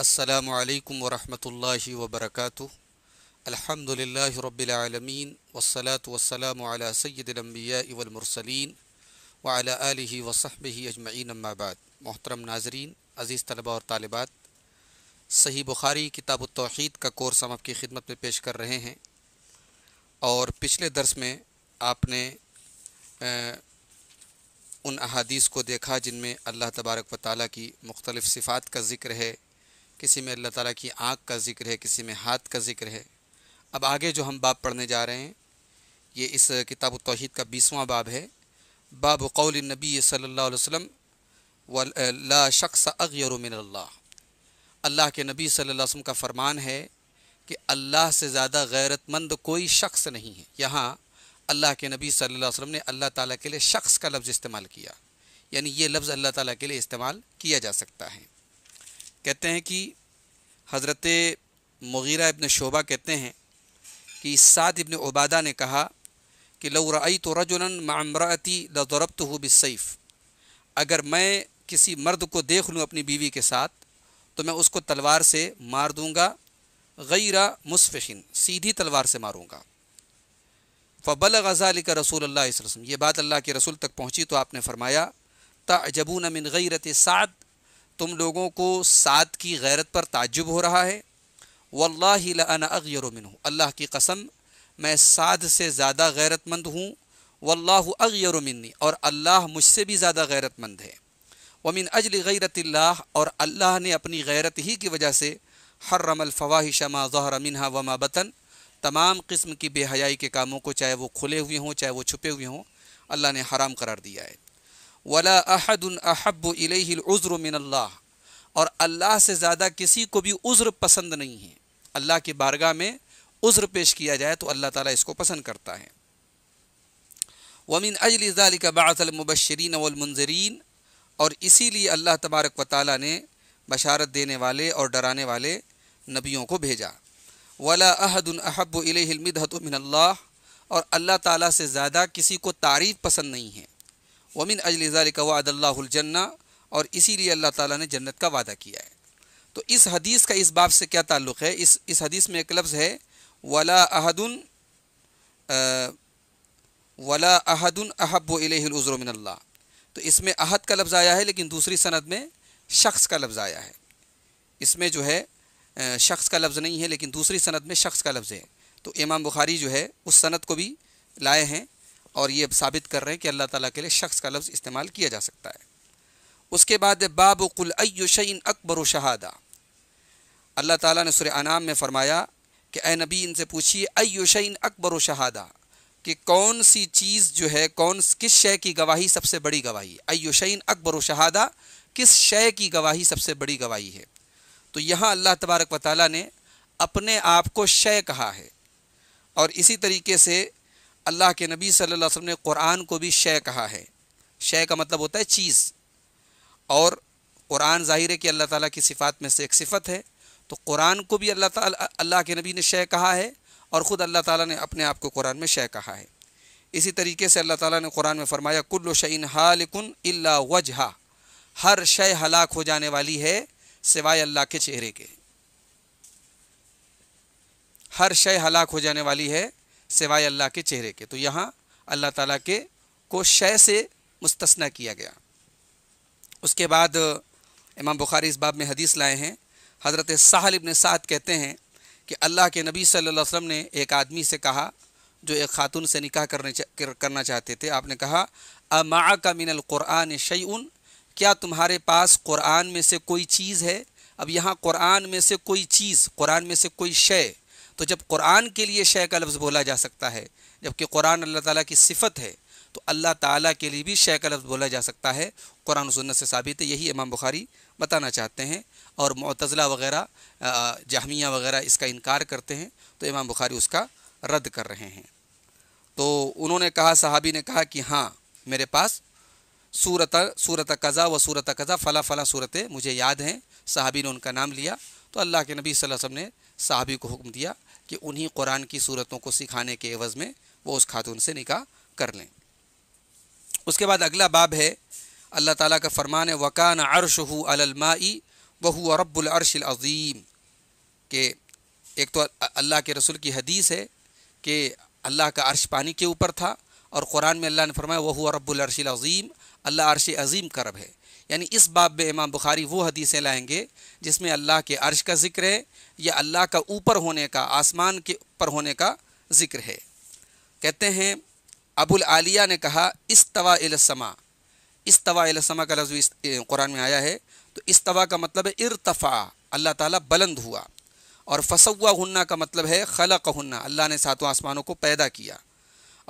असलकम वरहमल वबरक अलहमदिल्ला रबालमीन वसलात वसलम सैदम्बियामरसलिन वाला वसहब अजमैन अम्माबाद मोहतरम नाजरीन अज़ीज़ तलबा और तालबात सही बुखारी किताब तोहद का कोर्स हम आपकी खिदमत में पेश कर रहे हैं और पिछले दर्स में आपने आ, उन अहादीस को देखा जिनमें अल्लाह तबारक व ताली की मुख्तलिफ़ सिफ़ात का ज़िक्र है किसी में अल्लाह ताला की आँख का ज़िक्र है किसी में हाथ का ज़िक्र है अब आगे जो हम बाब पढ़ने जा रहे हैं ये इस किताब तोहद का बीसवां बाब है बाब कौल नबी सल्ला वसम वला शख्स अगर अल्लाह अल्लाह के नबी सल्लल्लाहु अलैहि वसल्लम का फ़रमान है कि अल्लाह से ज़्यादा गैरतमंद कोई शख्स नहीं है यहाँ अल्लाह के नबी सल्लल्लाहु अलैहि वसल्लम ने अल्लाह ताला के लिए शख्स का लफ्ज़ इस्तेमाल किया यानी ये लफ्ज़ अल्लाह ताला के लिए इस्तेमाल किया जा सकता है कहते हैं कि हज़रत मग़ीरा इबन शोबा कहते हैं कि साद इबन उबादा ने कहा कि लौराई तो रजुलन मामराती लरब तो बिसैफ़ अगर मैं किसी मर्द को देख लूँ अपनी बीवी के साथ तो मैं उसको तलवार से मार दूँगा गैरा मुसफ़िन सीधी तलवार से मारूँगा फ़बल गज़ाली का रसूल अल्लाह वसम ये बात अल्लाह के रसूल तक पहुँची तो आपने फ़रमाया तजबून नमिन गैरत साद तुम लोगों को सात की गैरत पर ताजुब हो रहा है वल्ला अगयरमिन अल्लाह की कसम मैं साध से ज़्यादा गैरतमंद हूँ वल्ला अगयरमिननी और अल्लाह मुझसे भी ज़्यादा गैरतमंद है वमिन अजल गैरत और अल्लाह ने अपनी गैरत ही की वजह से हर रमल फ़वाही ज़हर मिनहा वमा बतन तमाम किस्म की बेहयाई के कामों को चाहे वो खुले हुए हों चाहे वो छुपे हुए हों अल्लाह ने हराम करार दिया है वला अहदन अहब इलेज़्र मिनल्ला और अल्लाह से ज़्यादा किसी को भी उज़्र पसंद नहीं है अल्लाह के बारगाह में उज़्र पेश किया जाए तो अल्लाह ताला इसको पसंद करता है वमिन अजल का बातलमबशरीन वलमंजरीन और इसीलिए अल्लाह तबारक व ताली ने बशारत देने वाले और डराने वाले नबियों को भेजा वला अहदन अहब इलेमिदत मिनल्ला और अल्लाह ताला से ज़्यादा किसी को तारीफ़ पसंद नहीं है वमिन अजल वादल्लाजन्ना और इसीलिए अल्लाह ताला ने जन्नत का वादा किया है तो इस हदीस का इस बाब से क्या ताल्लुक़ है इस इस हदीस में एक लफ्ज़ है वला अहदन वला अहदन अहब अज़रमिनल्ला तो इसमें अहद का लफ्ज़ आया है लेकिन दूसरी सनद में शख्स का लफ्ज़ आया है इसमें जो है शख्स का लफ्ज़ नहीं है लेकिन दूसरी सनद में शख्स का लफ्ज़ है तो इमाम बुखारी जो है उस सनद को भी लाए हैं और ये साबित कर रहे हैं कि अल्लाह ताला के लिए शख्स का लफ्ज़ इस्तेमाल किया जा सकता है उसके बाद बाब कुलशन अकबर शहादा अल्लाह ताला ने सुरे अनाम में फ़रमाया कि ए नबी इनसे पूछिए अयुशन अकबर शहादा कि कौन सी चीज़ जो है कौन किस शय की गवाही सबसे बड़ी गवाही अयुशन अकबर शहादा किस शय की गवाही सबसे बड़ी गवाही है तो यहाँ अल्लाह तबारक व ताली ने अपने आप को शय कहा है और इसी तरीके से अल्लाह के नबी सल्लल्लाहु अलैहि वसल्लम ने कुरान को भी शय कहा है शय का मतलब होता है चीज़ और कुरान ज़ाहिर है कि अल्लाह ताला की सिफ़ात में से एक सिफ़त है तो कुरान को भी अल्लाह ताला अल्लाह के नबी ने शय कहा है और ख़ुद अल्लाह ताला ने अपने आप को कुरान में शय कहा है इसी तरीके से अल्लाह ताला ने कुरान में फ़रमाया कुल्ल शैन हालकुन अल्ला वजहा हर शय हलाक हो जाने वाली है सिवाय अल्लाह के चेहरे के हर शय हलाक हो जाने वाली है सिवाय अल्लाह के चेहरे के तो यहाँ अल्लाह ताला के को शय से मुस्तना किया गया उसके बाद इमाम बुखारी इस बाब में हदीस लाए हैं हज़रत साहल इबन साद कहते हैं कि अल्लाह के नबी सल्लल्लाहु अलैहि वसल्लम ने एक आदमी से कहा जो एक खातून से निकाह करने चा, करना चाहते थे आपने कहा अमा का मिनल क़ुरान शयन क्या तुम्हारे पास कुरान में से कोई चीज़ है अब यहाँ कुरान में से कोई चीज़ कुरान में से कोई शय तो जब कुरान के लिए शय का लफ्ज़ बोला जा सकता है जबकि कुरान अल्लाह ताला की सिफत है तो अल्लाह ताला के लिए भी शय का लफ्ज़ बोला जा सकता है कुरान सुन्नत से साबित है यही इमाम बुखारी बताना चाहते हैं और मतज़ला वगैरह जहमिया वगैरह इसका इनकार करते हैं तो इमाम बुखारी उसका रद्द कर रहे हैं तो उन्होंने कहा सहाबी ने कहा कि हाँ मेरे पास सूरत सूरत कज़ा व सूरत कज़ा फ़ला फ़ला सूरतें मुझे याद हैं साहबी ने उनका नाम लिया तो अल्लाह के नबी वसल्लम ने साहबी को हुक्म दिया कि उन्हीं कुरान की सूरतों को सिखाने के एवज़ में वो उस खातून से निकाह कर लें उसके बाद अगला बाब है अल्लाह ताला का फरमान वकान अरश हो अलमाई वह अजीम के एक तो अल्लाह के रसूल की हदीस है कि अल्लाह का अर्श पानी के ऊपर था और क़ुरान में अल्लाह ने फरमाया वह अजीम अल्लाह अरश अज़ीम का रब है यानी इस बाब में इमाम बुखारी वो हदीसें लाएंगे जिसमें अल्लाह के अर्श का ज़िक्र है या अल्लाह का ऊपर होने का आसमान के ऊपर होने का ज़िक्र है कहते हैं अबुल आलिया ने कहा इस तवा इलसमा इस तवा इलसमा का लफ्ज़ कुरान में आया है तो इस तवा का मतलब है इरतफ़ा अल्लाह ताला बुलंद हुआ और फसवा हन्ना का मतलब है खलक हन्ना अल्लाह ने सातों आसमानों को पैदा किया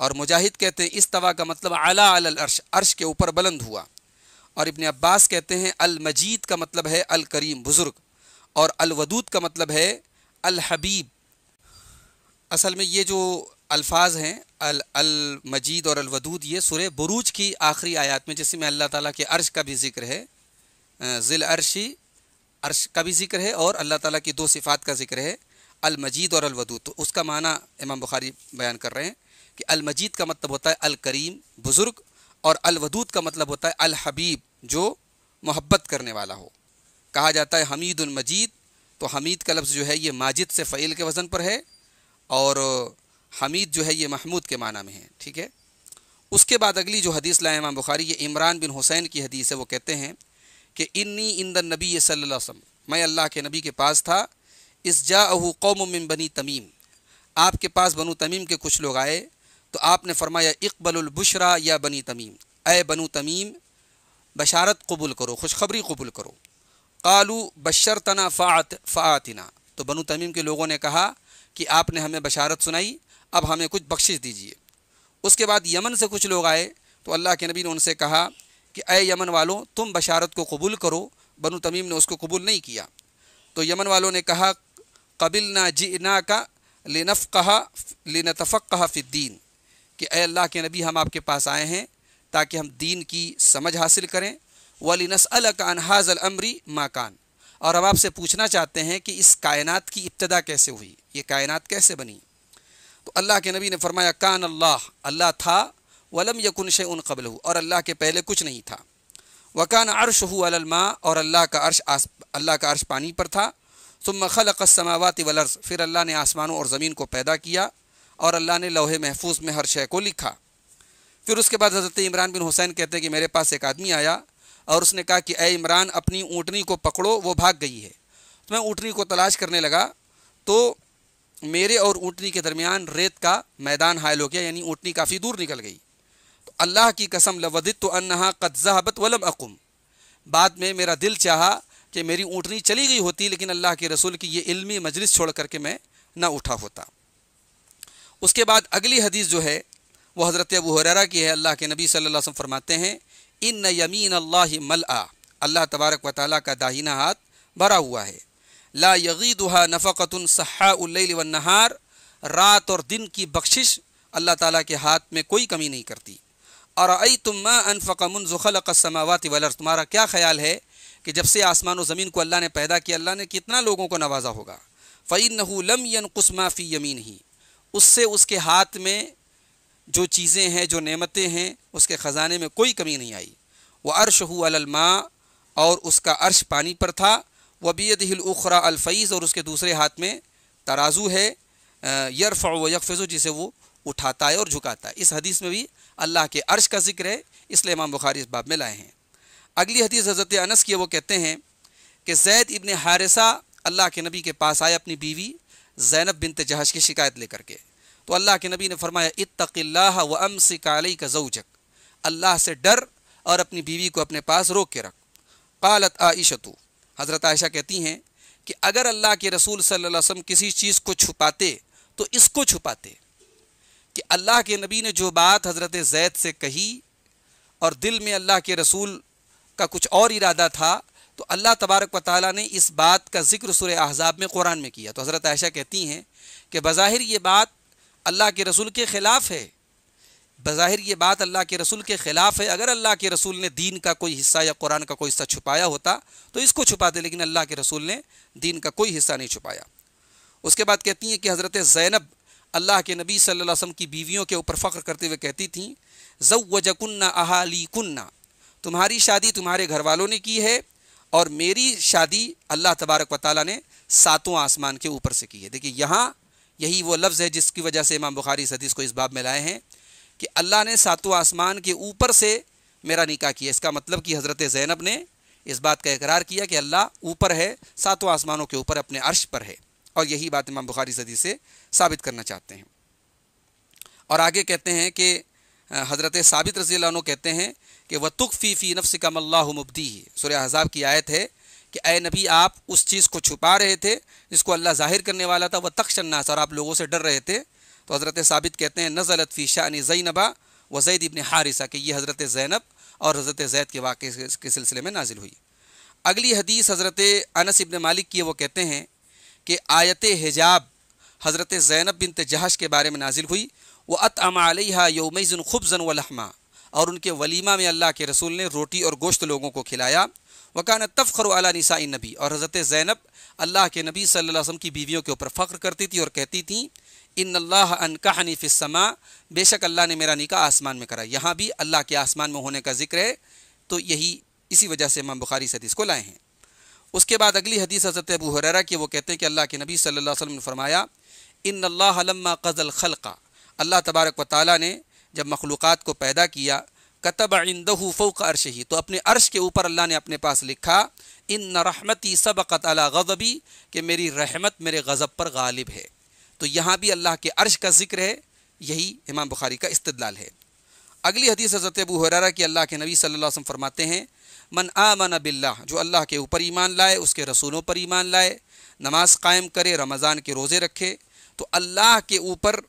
और मुजाहिद कहते हैं इस तवा का मतलब आला अल अर्श अर्श के ऊपर बुलंद हुआ और इबन अब्बास कहते हैं अल मजीद का मतलब है अल करीम बुज़ुर्ग और अल वदूद का मतलब है अल हबीब असल में ये जो अल्फाज हैं अल अल मजीद और अल वदूद ये सुरे बरूज की आखिरी आयत में जिसमें अल्लाह ताला के अर्श का भी जिक्र है ज़िल अर्शी अर्श का भी जिक्र है और अल्लाह ताला की दो सिफ़ात का जिक्र है अल मजीद और अल वदूद तो उसका माना इमाम बुखारी बयान कर रहे हैं कि अल मजीद का मतलब होता है अल करीम बुज़ुर्ग और अलवदूद का मतलब होता है अल हबीब जो मोहब्बत करने वाला हो कहा जाता है हमीद मजीद तो हमीद का लफ्ज़ जो है ये माजिद से फ़ैल के वज़न पर है और हमीद जो है ये महमूद के माना में है ठीक है उसके बाद अगली जो हदीस लाए इमाम बुखारी ये इमरान बिन हुसैन की हदीस है वो कहते हैं कि इन्नी इन द नबी वसम मैं अल्लाह के नबी के पास था इस जा कौम बनी तमीम आपके पास बनु तमीम के कुछ लोग आए तो आपने फरमाया इकबलबुशरा या बनी तमीम ए बनु तमीम बशारत कबूल करो खुशखबरी कबूल करो कालू बशर तना फ़ात फ़ातना तो बनु तमीम के लोगों ने कहा कि आपने हमें बशारत सुनाई अब हमें कुछ बख्शिश दीजिए उसके बाद यमन से कुछ लोग आए तो अल्लाह के नबी ने उनसे कहा कि अय यमन वालों तुम बशारत को कबूल करो बनु तमीम ने उसको कबूल नहीं किया तो यमन वालों ने कहा कबिल ना जी ना का लिनफ़ कहा लिनतफ़ कहा फ़िद्दीन कि अल्लाह के नबी हम आपके पास आए हैं ताकि हम दीन की समझ हासिल करें वली नसअल कान हाजल अमरी माकान और हम आपसे पूछना चाहते हैं कि इस कायनात की इब्तदा कैसे हुई ये कायनात कैसे बनी तो अल्लाह के नबी ने फरमाया कान अल्लाह अल्लाह था वलम यकुन शे उन कबल और अल्लाह के पहले कुछ नहीं था वकान अरश हुमा और अल्लाह का अर्श आस अल्लाह का अर्श पानी पर था तुम मखल समावत वलर्स फिर अल्लाह ने आसमानों और ज़मीन को पैदा किया और अल्लाह ने लोहे महफूज में हर शय को लिखा फिर उसके बाद हज़रत इमरान बिन हुसैन कहते हैं कि मेरे पास एक आदमी आया और उसने कहा कि ए इमरान अपनी ऊँटनी को पकड़ो वो भाग गई है तो मैं ऊँटनी को तलाश करने लगा तो मेरे और ऊँटनी के दरमियान रेत का मैदान हायल हो गया यानी ऊँटनी काफ़ी दूर निकल गई तो अल्लाह की कसम लवदित तो अनहा कदजहाबत वलम अकुम बाद में मेरा दिल चाहा कि मेरी ऊँटनी चली गई होती लेकिन अल्लाह के रसूल की ये इल्मी मजलिस छोड़ करके मैं ना उठा होता उसके बाद अगली हदीस जो है वह हज़रत अबू हरारा की है अल्लाह के नबी सल्लल्लाहु अलैहि वसल्लम फरमाते हैं इन न यमीन अल्लाह मल आ अल्लाह तबारक व ताली का दाहिना हाथ भरा हुआ है ला यगी नफ़क़तन सहाउल नहार रात और दिन की बख्शिश अल्लाह ताला के हाथ में कोई कमी नहीं करती और आई तुम अनफ़कमन ज़ुखल समावत वलर तुम्हारा क्या ख्याल है कि जब से आसमान और ज़मीन को अल्लाह ने पैदा किया अल्लाह ने कितना लोगों को नवाजा होगा फ़ैन लम यन कुसमाफ़ी यमीन ही उससे उसके हाथ में जो चीज़ें हैं जो नेमतें हैं उसके ख़जाने में कोई कमी नहीं आई वह अरश हुआ और उसका अर्श पानी पर था वबीत हिलखरा अलफ़ीज़ और उसके दूसरे हाथ में तराजू है यरफ़ व यकफ़ज़ जिसे वो उठाता है और झुकाता है इस हदीस में भी अल्लाह के अर्श का जिक्र है इसलिए इमाम बुखारी इस बाब में लाए हैं अगली हदीस हज़रत अनस की वो कहते हैं कि जैद इबन हारिसा अल्लाह के नबी के पास आए अपनी बीवी ज़ैनब बिनत जहाज की शिकायत लेकर के तो अल्लाह के नबी ने फरमाया इतला व अम सिकाली का जऊजक अल्लाह से डर और अपनी बीवी को अपने पास रोक के रख कालत आयशतु हज़रत आयशा कहती हैं कि अगर अल्लाह के रसूल सल वसम किसी चीज़ को छुपाते तो इसको छुपाते कि अल्लाह के नबी ने जो बात हज़रत जैद से कही और दिल में अल्लाह के रसूल का कुछ और इरादा था तो अल्लाह तबारक व ताली ने इस बात का जिक्र सुर अहजाब में कुरान में किया तो हज़रत आयशा कहती हैं कि बज़ाहिर ये बात अल्लाह के रसूल के ख़िलाफ़ है बज़ाहिर ये बात अल्लाह के रसूल के ख़िलाफ़ है अगर अल्लाह के रसूल ने दीन का कोई हिस्सा या कुरान का कोई हिस्सा छुपाया होता तो इसको छुपाते लेकिन अल्लाह के रसूल ने दीन का कोई हिस्सा नहीं छुपाया उसके बाद कहती हैं कि हज़रत ज़ैनब अल्लाह के नबी सल वसम की बीवियों के ऊपर फ़ख्र करते हुए कहती थीं जवजकुन्ना अहाली कुन्ना तुम्हारी शादी तुम्हारे घर वालों ने की है और मेरी शादी अल्लाह तबारक व ताली ने सातों आसमान के ऊपर से की है देखिए यहाँ यही वो लफ्ज़ है जिसकी वजह से इमाम बुखारी सदीस को इस बाब में लाए हैं कि अल्लाह ने सातों आसमान के ऊपर से मेरा निकाह किया इसका मतलब कि हज़रत ज़ैनब ने इस बात का इकरार किया कि अल्लाह ऊपर है सातों आसमानों के ऊपर अपने अर्श पर है और यही बात इमाम बुखारी सदी से साबित करना चाहते हैं और आगे कहते हैं कि हज़रत साबित रजील्ला कहते हैं कि व तुकफ़ी फ़ी नफ़ का अल्लाह मुबदी सुर हज़ाब की आयत है कि अ नबी आप उस चीज़ को छुपा रहे थे जिसको अल्लाह ज़ाहिर करने वाला था वह तख्शन्नास और आप लोगों से डर रहे थे तो हज़रत साबित कहते हैं नज़लत फ़ी शाह ज़ैनबा व जैद इबन हारिसा कि यह हज़रत ज़ैनब और हज़रत जैद के वाक़े के सिलसिले में नाजिल हुई अगली हदीस हज़रत अनस इबन मालिक की वो कहते हैं कि आयत हिजाब हज़रत ज़ैनब बिन तजहश के बारे में नाजिल हुई व अत अमाल योमज़न खुबज़न वलहमा और उनके वलीमा में अल्लाह के रसूल ने रोटी और गोश्त लोगों को खिलाया वकान तफ़र अला नसाई नबी और हज़रत ज़ैनब अल्लाह के नबी सल्लल्लाहु अलैहि वसल्लम की बीवियों के ऊपर फ़ख्र करती थी और कहती थी इन अल्लाह अनका हनीफ़िसमा बेशक अल्लाह ने मेरा निका आसमान में करा यहाँ भी अल्लाह के आसमान में होने का जिक्र है तो यही इसी वजह से माम बुखारी सदीस को लाए हैं उसके बाद अगली हदीस हज़रत अबू हर की वो कहते हैं कि अल्लाह के नबी सल्लल्लाहु अलैहि वसल्लम ने फरमाया इन अल्लाह लम्मा क़ज़ल खलका अल्लाह तबारक व ताली ने जब मखलूक़ात को पैदा किया कतब इंदहू फ़ोक अरश ही तो अपने अर्श के ऊपर अल्लाह ने अपने पास लिखा इन न रहमती सबक़त अला गज़बी कि मेरी रहमत मेरे गज़ब पर गालिब है तो यहाँ भी अल्लाह के अरश का जिक्र है यही इमाम बुखारी का इस्तलाल है अगली हदीस हज़रत अबू हुरारा की अल्लाह के नबी सल्लल्लाहु अलैहि वसल्लम फरमाते हैं मन आमन बिल्ला जो अल्लाह के ऊपर ईमान लाए उसके रसूलों पर ईमान लाए नमाज कायम करे रमज़ान के रोज़े रखे तो अल्लाह के ऊपर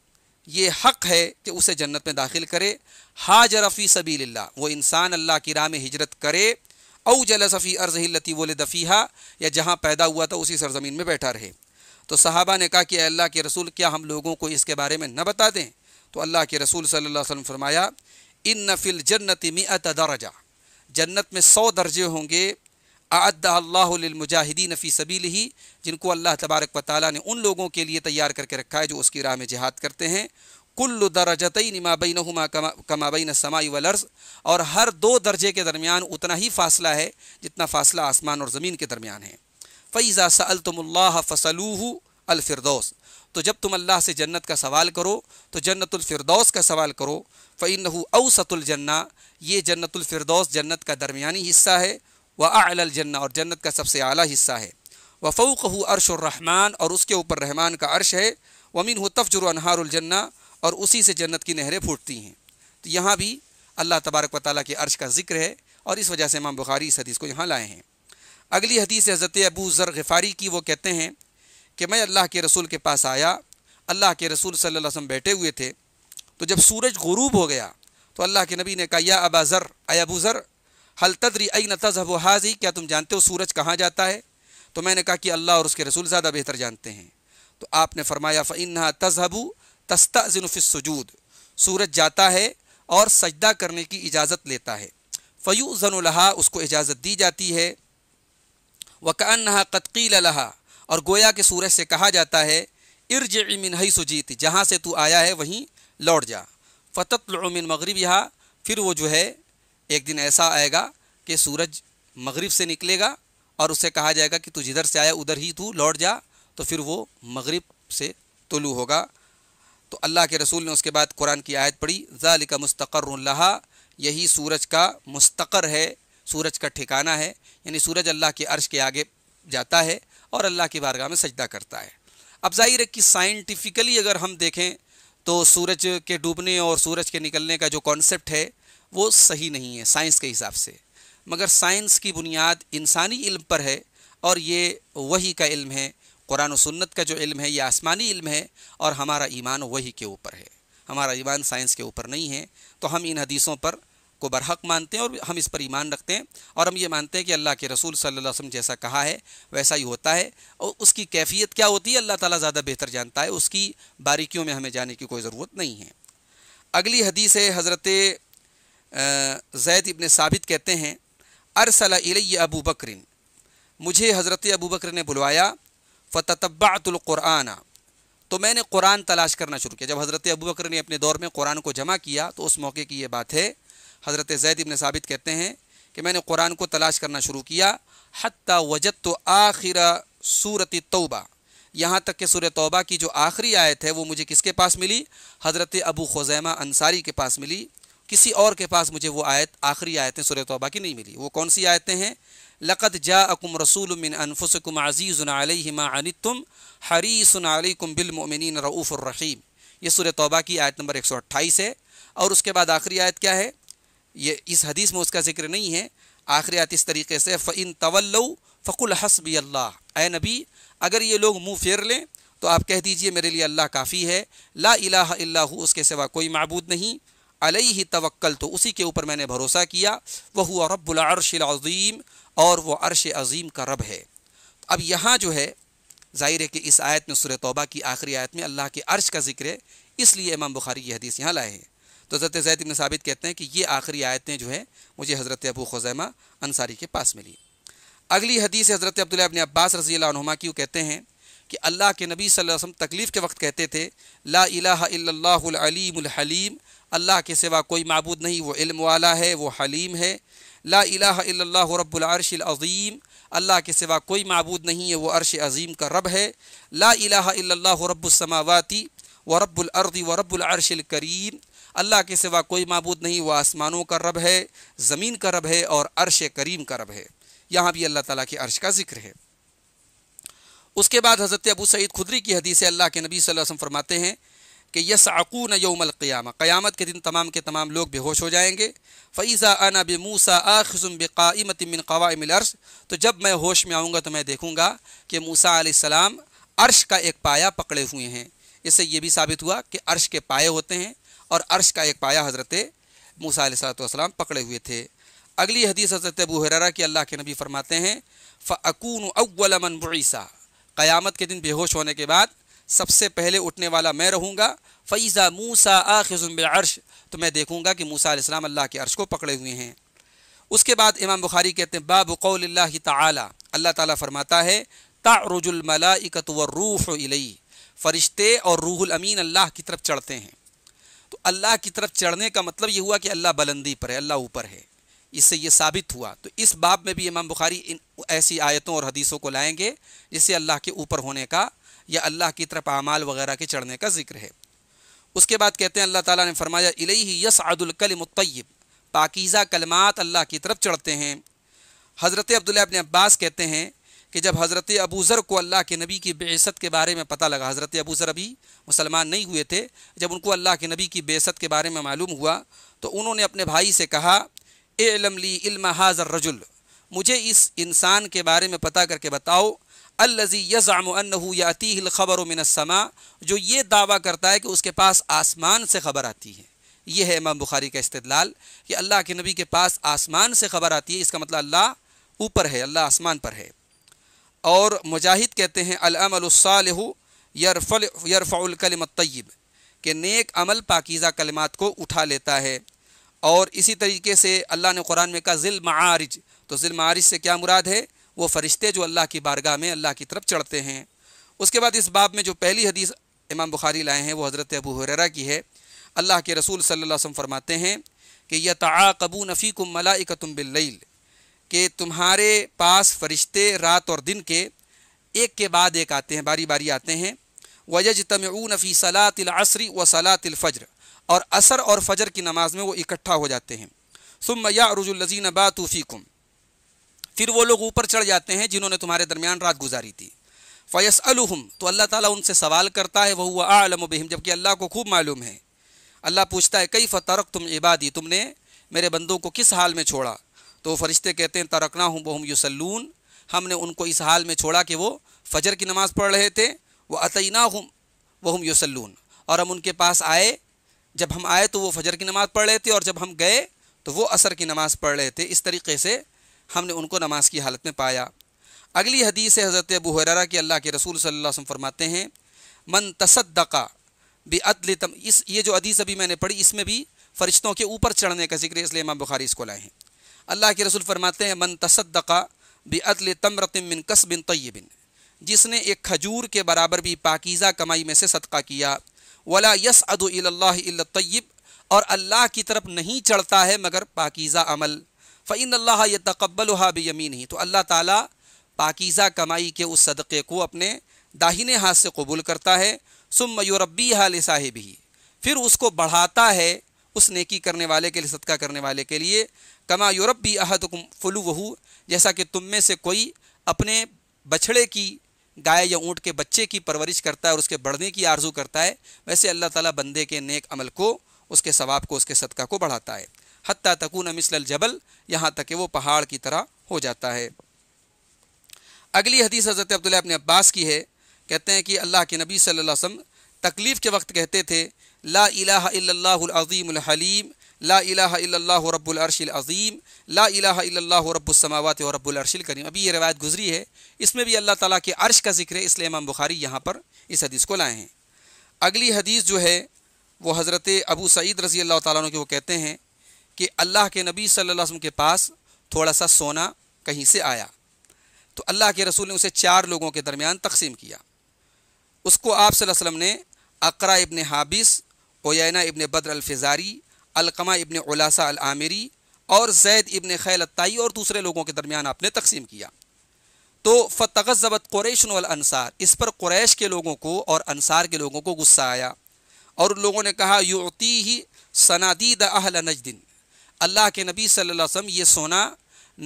ये हक़ है कि उसे जन्नत में दाखिल करे हाज रफ़ी सबी वो इंसान अल्लाह की राह में हिजरत करे औ जलसफ़ी अर्ज़िलती वो दफ़ीहा या जहाँ पैदा हुआ था उसी सरजमीन में बैठा रहे तो साहबा ने कहा कि अल्लाह के रसूल क्या हम लोगों को इसके बारे में न बता दें तो अल्लाह के रसूल सल्ला वसम फरमाया इन नफिल जन्नत मिअत दरजा जन्नत में सौ दर्जे होंगे आदाल्लामुजाहिदीन फ़ी सबील ही जिनको अल्लाह तबारक व ताली ने उन लोगों के लिए तैयार करके रखा है जो उसकी राह में जिहाद करते हैं कुल्ल दरजतई निमाबिन हमा बिन समाई वर्ज़ और हर दो दर्जे के दरमियान उतना ही फासला है जितना फासला आसमान और ज़मीन के दरमियान है फ़ैज़ा तुम्ला फ़सलूह अलफ़रदोस तो जब तुम अल्लाह से जन्नत का सवाल करो तो जन्नतफरदौस का सवाल करो फ़ैन अवसतुलजन्ना ये जन्नतफरदौस जन्नत का दरमिया हिस्सा है व आल जन्ना और जन्नत का सबसे आला हिस्सा है वफ़ूक हु अरशरहमान और उसके ऊपर रहमान का अर्श है वमीन हो तफजर अनहारजन्ना और उसी से जन्नत की नहरें फूटती हैं तो यहाँ भी अल्लाह तबारक व ताली के अर्श का जिक्र है और इस वजह से इमाम बुखारी इस हदीस को यहाँ लाए हैं अगली हदीस हज़रत अबू ज़र गफ़ारी की वो कहते हैं कि मैं अल्लाह के रसूल के पास आया अल्लाह के रसूल सल्ला वसम बैठे हुए थे तो जब सूरज गरूब हो गया तो अल्लाह के नबी ने कहा या अबा ज़र अबू ज़र हल तदरी अन तजहब हाजी क्या तुम जानते हो सूरज कहाँ जाता है तो मैंने कहा कि अल्लाह और उसके रसूल ज़्यादा बेहतर जानते हैं तो आपने फरमाया फ़ैन तजहबू तस्ताजनफ़िसजूद सूरज जाता है और सजदा करने की इजाज़त लेता है फ़यू ज़नहा उसको इजाज़त दी जाती है वकान नहा कतकील लहा और गोया के सूरज से कहा जाता है इर्ज इमिन हई सुजीत जहाँ से तू आया है वहीं लौट जा फ़तत मिन मगरब यहाँ फिर वो जो है एक दिन ऐसा आएगा कि सूरज मगरिब से निकलेगा और उसे कहा जाएगा कि तू जिधर से आया उधर ही तू लौट जा तो फिर वो मगरिब से तुलू होगा तो अल्लाह के रसूल ने उसके बाद कुरान की आयत पढ़ी ज़ाल का मुस्तकर यही सूरज का मुस्तकर है सूरज का ठिकाना है यानी सूरज अल्लाह के अर्श के आगे जाता है और अल्लाह की बारगाह में सजदा करता है अब जाहिर है कि साइंटिफिकली अगर हम देखें तो सूरज के डूबने और सूरज के निकलने का जो कॉन्सेप्ट है वो सही नहीं है साइंस के हिसाब से मगर साइंस की बुनियाद इंसानी इल्म पर है और ये वही का इल्म है कुरान सुन्नत का जो इल्म है ये आसमानी इल्म है और हमारा ईमान वही के ऊपर है हमारा ईमान साइंस के ऊपर नहीं है तो हम इन हदीसों पर को बरहक मानते हैं और हम इस पर ईमान रखते हैं और हम ये मानते हैं कि अल्लाह के रसूल सल्लल्लाहु अलैहि वसल्लम जैसा कहा है वैसा ही होता है और उसकी कैफियत क्या होती है अल्लाह ताला ज़्यादा बेहतर जानता है उसकी बारीकियों में हमें जाने की कोई ज़रूरत नहीं है अगली हदीस है हज़रत जैद इबन साबित कहते हैं अरसला अबू बकर मुझे हज़रत अबू बकर ने बुलवाया फ़ततबातुल्क़ुराना तो मैंने कुरान तलाश करना शुरू किया जब हज़रत अबू बकर ने अपने दौर में कुरान को जमा किया तो उस मौके की ये बात है हज़रत जैद इबन साबित कहते हैं कि मैंने कुरान को तलाश करना शुरू किया हती वजत तो आखिर सूरत तोबा यहाँ तक कि सूर्य तौबा की जो आखिरी आयत है वो मुझे किसके पास मिली हज़रत अबू खुजैमा अंसारी के पास मिली किसी और के पास मुझे वो आयत आखिरी आयतें सुर तोबा की नहीं मिली वो कौन सी आयतें हैं लक़त जा अकुम रसूल मिन अनफुसकुम अज़ीज़ तुम हरी सुनाली अलकुम बिलमिन रऊफ़ुररहीम ये सुर तौबा की आयत नंबर एक सौ अट्ठाईस है और उसके बाद आखिरी आयत क्या है ये इस हदीस में उसका जिक्र नहीं है आखिरी आयत इस तरीके से फ़िन तवल्ल फ़कुल हसबी अल्लाह ए नबी अगर ये लोग मुँह फेर लें तो आप कह दीजिए मेरे लिए अल्लाह काफ़ी है ला इलाह इल्लाहु उसके सिवा कोई मबूद नहीं अलई ही तवक्ल तो उसी के ऊपर मैंने भरोसा किया वह हुआ रब्बुलरशज़ीम और वह अरश अज़ीम का रब है अब यहाँ जो है ज़ाहिर है कि इस आयत में सुर तोबा की आखिरी आयत में अल्लाह के अर्श का जिक्र है इसलिए इमाम बुखारी यह हदीस यहाँ लाए हैं तो हज़रत जैद इबन साबित कहते हैं कि ये आखिरी आयतें जो हैं मुझे हज़रत अबू खज़ैमा अंसारी के पास मिली अगली हदीस हज़रत अब्दुल्ला अबन अब्बास रजी की कहते हैं कि अल्लाह के नबी वसल्लम तकलीफ़ के वक्त कहते थे ला इलाहा अलीमुल हलीम अल्लाह के सिवा कोई मबूद नहीं वो इल्म वाला है वो हलीम है ला इला रबुलरशीम अल्लाह के सिवा कोई मबूद नहीं है वो अरश अज़ीम का रब है ला इला रबुलसमावती व रब्बुलर्दी व रब्बुलरशिल करीम अल्लाह के सिवा कोई मबूद नहीं वह आसमानों का रब है ज़मीन का रब है और अरश करीम का रब है यहाँ भी अल्लाह ताला के अरश का जिक्र है उसके बाद हज़रत अबू सईद खुदरी की हदीसी अल्लाह के नबी वसल्लम फरमाते हैं कि यस अकून यौमल क़ियाम क़्यामत के दिन तमाम के तमाम लोग बेहोश हो जाएंगे फ़ैज़ा अना बे मूसा आख़ुम बेकामत मिन कवामिल अर्श तो जब मैं होश में आऊँगा तो मैं देखूँगा कि मूसा आसमाम अर्श का एक पाया पकड़े हुए हैं इससे ये भी साबित हुआ कि अर्श के पाए होते हैं और अर्श का एक पाया हज़रत मूसा सलाम पकड़े हुए थे अगली हदीस हज़रत अबू हरारा की अल्लाह के नबी फरमाते हैं फ़कून अव्वल मन बुईसा के दिन बेहोश होने के बाद सबसे पहले उठने वाला मैं रहूँगा फ़ैज़ा मूसा आखिजुम अर्श तो मैं देखूँगा कि मूसा इस्लाम अल्लाह के अर्श को पकड़े हुए हैं उसके बाद इमाम बुखारी कहते हैं बाब कौल ताला अल्लाह ताली फरमाता है तारुजुलमलाकत रूह इलई फ़रिश्ते और रूहुल अमीन अल्लाह की तरफ चढ़ते हैं तो अल्लाह की तरफ चढ़ने का मतलब ये हुआ कि अल्लाह बुलंदी पर है अल्लाह ऊपर है इससे ये साबित हुआ तो इस बाब में भी इमाम बुखारी इन ऐसी आयतों और हदीसों को लाएंगे जिससे अल्लाह के ऊपर होने का या अल्लाह की तरफ अमाल वगैरह के चढ़ने का जिक्र है उसके बाद कहते हैं अल्लाह ताला ने फरमाया ही यस मुतयब पाकिज़ा कलमात अल्लाह की तरफ चढ़ते हैं हज़रत अब्दुल्ला अपने अब्बास कहते हैं कि जब हज़रत अबू ज़र को अल्लाह के नबी की बेसत के बारे में पता लगा हज़रत अबू ज़र अभी मुसलमान नहीं हुए थे जब उनको अल्लाह के नबी की बेसत के बारे में मालूम हुआ तो उन्होंने अपने भाई से कहा एलम ली इल्म हाजर रजुल मुझे इस इंसान के बारे में पता करके बताओ अल्लजी यज़ामती ख़बर मिनसमा जो ये दावा करता है कि उसके पास आसमान से ख़बर आती है यह है इमाम बुखारी का इस्तलाल कि अल्लाह के नबी के पास आसमान से ख़बर आती है इसका मतलब अल्लाह ऊपर है अल्लाह आसमान पर है और मुजाहिद कहते हैं अलमलसाल यरफल यरफ़लकलम तयब के नेक अमल पाकिज़ा कलमात को उठा लेता है और इसी तरीके से अल्लाह ने कुरान में कहा ज़िल मारिज तो ज़िल मारिज से क्या मुराद है वो फ़रिश्ते जो अल्लाह की बारगाह में अल्लाह की तरफ चढ़ते हैं उसके बाद इस बाब में जो पहली हदीस इमाम बुखारी लाए हैं वो हज़रत अबू हुररा की है अल्लाह के रसूल सल्लल्लाहु अलैहि वसल्लम फरमाते हैं कि यह ताक़बू नफ़ी मलाइकतुम बिल्लैल कि तुम्हारे पास फ़रिश्ते रात और दिन के एक के बाद एक आते हैं बारी बारी आते हैं वजज तम नफ़ी सलातिलसरी व सलातिलफ़जर और असर और फजर की नमाज में वो इकट्ठा हो जाते हैं सुम या रजुल्लजीन कुम फिर वो लोग ऊपर चढ़ जाते हैं जिन्होंने तुम्हारे दरमियान रात गुजारी थी फ़यस अलहम तो अल्लाह ताला उनसे सवाल करता है वह हुआ आलम बहिम जबकि अल्लाह को खूब मालूम है अल्लाह पूछता है कई फ़तरक तुम इबादी तुमने मेरे बंदों को किस हाल में छोड़ा तो फरिश्ते कहते हैं तरकना हूँ बहुम यूसलून हमने उनको इस हाल में छोड़ा कि वो फजर की नमाज़ पढ़ रहे थे वह अतना हूँ बहुम यूसलून और हम उनके पास आए जब हम आए तो वो फजर की नमाज़ पढ़ रहे थे और जब हम गए तो वो असर की नमाज़ पढ़ रहे थे इस तरीके से हमने उनको नमाज की हालत में पाया अगली हदीस है हज़रत अबू हरारा की अल्लाह के रसूल सल्लल्लाहु अलैहि वसल्लम फरमाते हैं मन तसद्दका बेअदल तम इस ये जो हदीस अभी मैंने पढ़ी इसमें भी फरिश्तों के ऊपर चढ़ने का जिक्र इसलिए इमाम बुखारी इसको लाए हैं अल्लाह के रसूल फरमाते हैं मन तसद्दका बेअदल तमरतम बिन कस बिन तयबिन जिसने एक खजूर के बराबर भी पाकिज़ा कमाई में से सदका किया वला यस अदुल्ला तय्यब और अल्लाह की तरफ नहीं चढ़ता है मगर पाकिज़ा अमल फ़ैन अल्लाह यह तकबल यमीन ही तो अल्लाह ताली पाकिज़ा कमाई के उस सदक़े को अपने दाहिने हाथ से कबूल करता है सुम यूरबी हाल साहिब ही फिर उसको बढ़ाता है उस नेकी करने वाले के लिए सदका करने वाले के लिए कमा यूरबी अहद फलू वहू जैसा कि तुम में से कोई अपने बछड़े की गाय या ऊँट के बच्चे की परवरिश करता है और उसके बढ़ने की आर्ज़ू करता है वैसे अल्लाह ताली बंदे के नेक अमल को उसके सवाब को उसके सदका को बढ़ाता है हत्या तकून मिसल जबल यहाँ तक कि वो पहाड़ की तरह हो जाता है अगली हदीस हज़रत अब्दुल्ला अपने अब्बास की है कहते हैं कि अल्लाह के नबी सल वसम तकलीफ़ के वक्त कहते थे ला इलाहा इल्लल्लाहुल ला इलाहा रब्बुल अज़ीम ला रब्बुल करीम अभी ये रवायत गुजरी है इसमें भी अल्लाह ताला के अरश का जिक्र है इसलिए इमाम बुखारी यहाँ पर इस हदीस को लाए हैं अगली हदीस जो है वो हज़रत अबू सईद रज़ी अल्लाह तु कहते हैं कि अल्लाह के नबी सल्लल्लाहु अलैहि वसल्लम के पास थोड़ा सा सोना कहीं से आया तो अल्लाह के रसूल ने उसे चार लोगों के दरमियान तकसीम किया उसको आप वसल्लम ने अकरा इबन हाबिस ओयना इबन बद्र अलफ़ारी अलकमा इबन उलासा आमिरी और जैद इबन खैल अत्ताई और दूसरे लोगों के दरमियान आपने तकसीम किया तो फ़तगज़बत क्रैशन वालसार इस पर क्रैश के लोगों को और अनसार के लोगों को गुस्सा आया और उन लोगों ने कहा युती ही सनादीद अहल नजदिन अल्लाह के नबी सल्लल्लाहु अलैहि वसल्लम ये सोना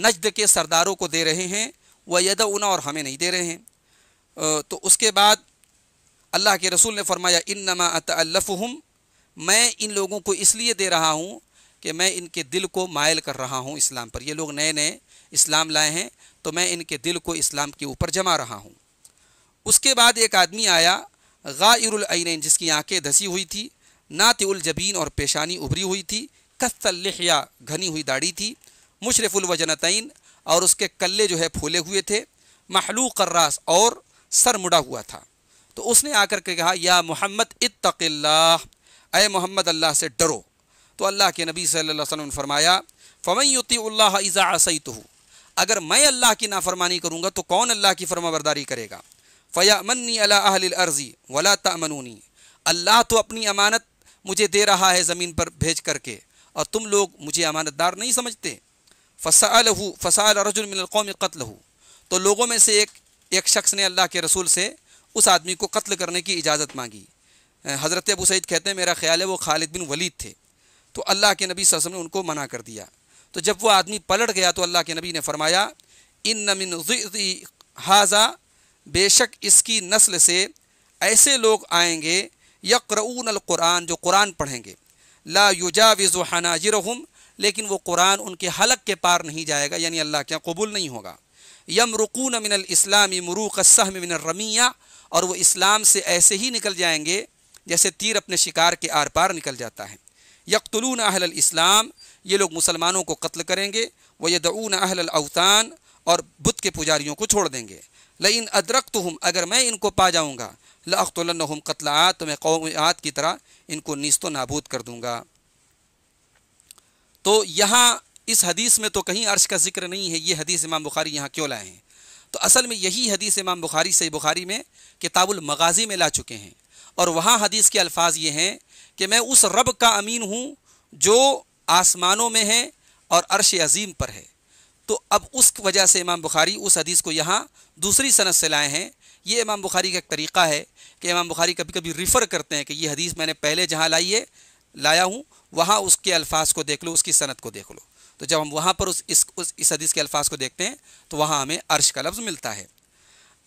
नजद के सरदारों को दे रहे हैं वह यद और हमें नहीं दे रहे हैं तो उसके बाद अल्लाह के रसूल ने फरमाया इन नमाफ़ मैं इन लोगों को इसलिए दे रहा हूँ कि मैं इनके दिल को मायल कर रहा हूँ इस्लाम पर ये लोग नए नए इस्लाम लाए हैं तो मैं इनके दिल को इस्लाम के ऊपर जमा रहा हूँ उसके बाद एक आदमी आया गायरन जिसकी आंखें धसी हुई थी नातिल जबीन और पेशानी उभरी हुई थी या घनी हुई दाढ़ी थी मुशरफुल वजनतैन और उसके कल्ले जो है फूले हुए थे महलू कर्रास और सर मुड़ा हुआ था तो उसने आकर के कहा या मोहम्मद इतल्ला अय मोहम्मद अल्लाह से डरो तो अल्लाह के नबी सल्लल्लाहु अलैहि वसल्लम ने फरमाया फ़मयुतील्ला इज़ा अगर मैं अल्लाह की नाफरमानी करूँगा तो कौन अल्लाह की फरमाबरदारी करेगा फ़या मन्नी अला अर्ज़ी वला तमनूनी अल्लाह तो अपनी अमानत मुझे दे रहा है ज़मीन पर भेज करके और तुम लोग मुझे अमानतदार नहीं समझते फसा हु फ़साल रजुलमिनकौम कत्ल हो तो लोगों में से एक एक शख्स ने अल्लाह के रसूल से उस आदमी को कत्ल करने की इजाज़त मांगी हज़रत अबू सईद कहते हैं मेरा ख्याल है वो खालिद बिन वलीद थे तो अल्लाह के नबी वसम ने उनको मना कर दिया तो जब वह आदमी पलट गया तो अल्लाह के नबी ने फरमाया इन नमिन हाजा बेशक इसकी नस्ल से ऐसे लोग आएंगे अल कुरान जो कुरान पढ़ेंगे ला युजाविज़ हनाजिरहम लेकिन वो कुरान उनके हलक के पार नहीं जाएगा यानी अल्लाह के यहाँ कबूल नहीं होगा यम रुकून मिनल इस्लामी मरूक सहम मिनल रमिया और वो इस्लाम से ऐसे ही निकल जाएंगे जैसे तीर अपने शिकार के आर पार निकल जाता है यकतलून अहल इस्लाम ये लोग मुसलमानों को कत्ल करेंगे व यदऊन अहल अवतान और बुत के पुजारियों को छोड़ देंगे लेकिन अदरक हम अगर मैं इनको पा जाऊँगा लख्तम कतलात तो मैं कौमात की तरह इनको नीस्त नाबूद कर दूँगा तो यहाँ इस हदीस में तो कहीं अर्श का जिक्र नहीं है ये हदीस इमाम बुखारी यहाँ क्यों लाए हैं तो असल में यही हदीस इमाम बुखारी से बुखारी में किताबुल मगाजी में ला चुके हैं और वहाँ हदीस के अल्फाज ये हैं कि मैं उस रब का अमीन हूँ जो आसमानों में है और अर्श अजीम पर है तो अब उस वजह से इमाम बुखारी उस हदीस को यहाँ दूसरी सनत से लाए हैं ये इमाम बुखारी का एक तरीक़ा है कि इमाम बुखारी कभी कभी रिफ़र करते हैं कि ये हदीस मैंने पहले जहाँ लाई है लाया हूँ वहाँ उसके अल्फाज को देख लो उसकी सनत को देख लो तो जब हम वहाँ पर उस इस उस इस हदीस के अल्फाज को देखते हैं तो वहाँ हमें अर्श का लफ्ज़ मिलता है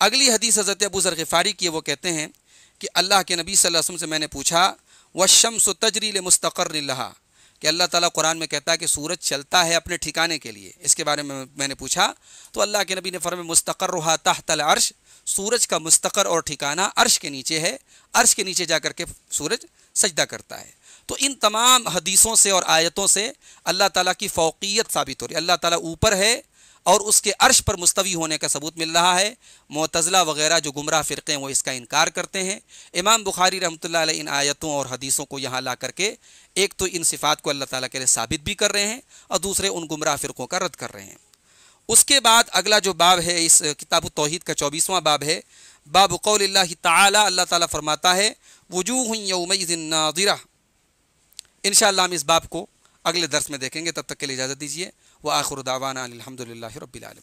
अगली हदीस हज़रत अबू ज़रगफ़ारी की वो कहते हैं कि अल्लाह के नबी सल्लल्लाहु अलैहि वसल्लम से मैंने पूछा व शम्स तजरील मुस्तकर लहा कि अल्लाह ताला कुरान में कहता है कि सूरज चलता है अपने ठिकाने के लिए इसके बारे में मैंने पूछा तो अल्लाह के नबी ने फरम मुस्तकर रहा तहत अर्श सूरज का मुस्तकर और ठिकाना अर्श के नीचे है अर्श के नीचे जा करके सूरज सजदा करता है तो इन तमाम हदीसों से और आयतों से अल्लाह ताला की फ़ौक़ियत साबित हो रही है अल्लाह ताला ऊपर है और उसके अर्श पर मुस्तवी होने का सबूत मिल रहा है मतज़ला वगैरह जो गुमराह फ़िरक़े हैं वो इसका इनकार करते हैं इमाम बुखारी रहमत ला इन आयतों और हदीसों को यहाँ ला करके एक तो इन सिफ़ात को अल्लाह ताला के लिए साबित भी कर रहे हैं और दूसरे उन गुमराह फ़िरक़ों का रद्द कर रहे हैं उसके बाद अगला जो बाब है इस किताब तोहद का चौबीसवां बाब है बाब कौल ताला अल्लाह ताली फरमाता है वजू वजूह यौमनादिरा इन हम इस बाब को अगले दर्स में देखेंगे तब तक के लिए इजाज़त दीजिए व आखिर दावाना अलहमदिल्ला रबीआलम